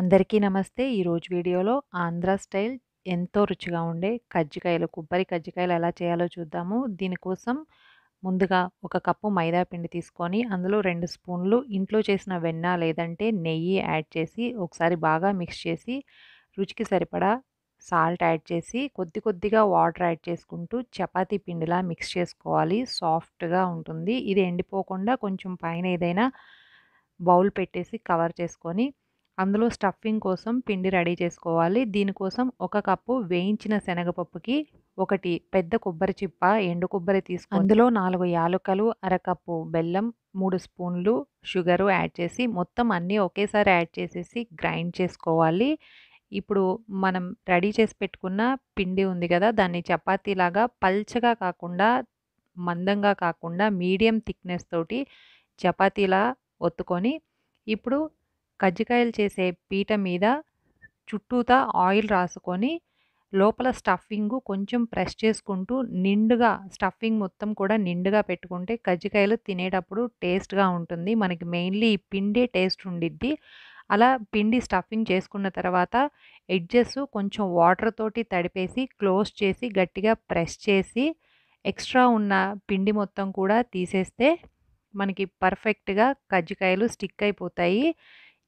అందరికీ నమస్తే ఈరోజు వీడియోలో ఆంధ్ర స్టైల్ ఎంతో రుచిగా ఉండే కజ్జికాయలు కొబ్బరి కజ్జికాయలు ఎలా చేయాలో చూద్దాము దీనికోసం ముందుగా ఒక కప్పు మైదా పిండి తీసుకొని అందులో రెండు స్పూన్లు ఇంట్లో చేసిన వెన్న లేదంటే నెయ్యి యాడ్ చేసి ఒకసారి బాగా మిక్స్ చేసి రుచికి సరిపడా సాల్ట్ యాడ్ చేసి కొద్ది కొద్దిగా వాటర్ యాడ్ చేసుకుంటూ చపాతి పిండిలా మిక్స్ చేసుకోవాలి సాఫ్ట్గా ఉంటుంది ఇది ఎండిపోకుండా కొంచెం పైన ఏదైనా బౌల్ పెట్టేసి కవర్ చేసుకొని అందులో స్టఫింగ్ కోసం పిండి రెడీ చేసుకోవాలి దీనికోసం ఒక కప్పు వేయించిన శనగపప్పుకి ఒకటి పెద్ద కొబ్బరి చిప్ప ఎండు కొబ్బరి తీసుకుని అందులో నాలుగు యాలకులు అరకప్పు బెల్లం మూడు స్పూన్లు షుగరు యాడ్ చేసి మొత్తం అన్నీ ఒకేసారి యాడ్ చేసేసి గ్రైండ్ చేసుకోవాలి ఇప్పుడు మనం రెడీ చేసి పెట్టుకున్న పిండి ఉంది కదా దాన్ని చపాతీలాగా పల్చగా కాకుండా మందంగా కాకుండా మీడియం థిక్నెస్ తోటి చపాతీలా ఒత్తుకొని ఇప్పుడు కజ్జికాయలు చేసే పీట మీద చుట్టూతా ఆయిల్ రాసుకొని లోపల స్టఫింగ్ కొంచెం ప్రెస్ చేసుకుంటూ నిండుగా స్టఫింగ్ మొత్తం కూడా నిండుగా పెట్టుకుంటే కజ్జికాయలు తినేటప్పుడు టేస్ట్గా ఉంటుంది మనకి మెయిన్లీ ఈ పిండే టేస్ట్ ఉండిద్ది అలా పిండి స్టఫింగ్ చేసుకున్న తర్వాత ఎడ్జెస్ కొంచెం వాటర్ తోటి తడిపేసి క్లోజ్ చేసి గట్టిగా ప్రెస్ చేసి ఎక్స్ట్రా ఉన్న పిండి మొత్తం కూడా తీసేస్తే మనకి పర్ఫెక్ట్గా కజ్జికాయలు స్టిక్ అయిపోతాయి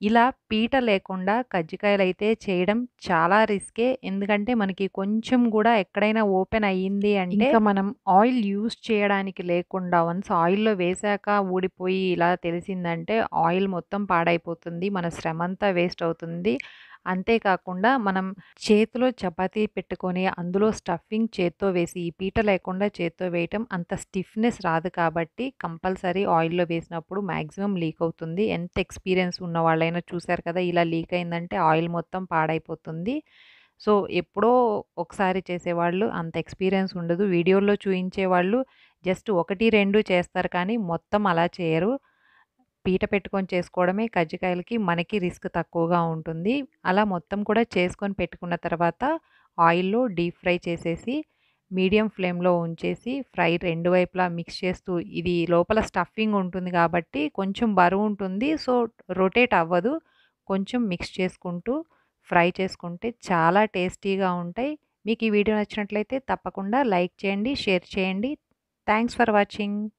ఇలా పీట లేకుండా కజ్జికాయలు అయితే చేయడం చాలా రిస్కే ఎందుకంటే మనకి కొంచెం కూడా ఎక్కడైనా ఓపెన్ అయ్యింది అంటే ఇంకా మనం ఆయిల్ యూస్ చేయడానికి లేకుండా వన్స్ ఆయిల్లో వేసాక ఊడిపోయి ఇలా తెలిసిందంటే ఆయిల్ మొత్తం పాడైపోతుంది మన శ్రమంతా వేస్ట్ అవుతుంది అంతేకాకుండా మనం చేతిలో చపాతీ పెట్టుకొని అందులో స్టఫింగ్ చేత్తో వేసి ఈ పీట లేకుండా చేత్తో వేయటం అంత స్టిఫ్నెస్ రాదు కాబట్టి కంపల్సరీ ఆయిల్లో వేసినప్పుడు మ్యాక్సిమం లీక్ అవుతుంది ఎంత ఎక్స్పీరియన్స్ ఉన్న వాళ్ళైనా చూశారు కదా ఇలా లీక్ అయిందంటే ఆయిల్ మొత్తం పాడైపోతుంది సో ఎప్పుడో ఒకసారి చేసేవాళ్ళు అంత ఎక్స్పీరియన్స్ ఉండదు వీడియోలో వాళ్ళు జస్ట్ ఒకటి రెండు చేస్తారు కానీ మొత్తం అలా చేయరు పీట పెట్టుకొని చేసుకోవడమే కజ్జికాయలకి మనకి రిస్క్ తక్కువగా ఉంటుంది అలా మొత్తం కూడా చేసుకొని పెట్టుకున్న తర్వాత ఆయిల్లో డీప్ ఫ్రై చేసేసి మీడియం ఫ్లేమ్లో ఉంచేసి ఫ్రై రెండు వైపులా మిక్స్ చేస్తూ ఇది లోపల స్టఫింగ్ ఉంటుంది కాబట్టి కొంచెం బరువు ఉంటుంది సో రొటేట్ అవ్వదు కొంచెం మిక్స్ చేసుకుంటూ ఫ్రై చేసుకుంటే చాలా టేస్టీగా ఉంటాయి మీకు ఈ వీడియో నచ్చినట్లయితే తప్పకుండా లైక్ చేయండి షేర్ చేయండి థ్యాంక్స్ ఫర్ వాచింగ్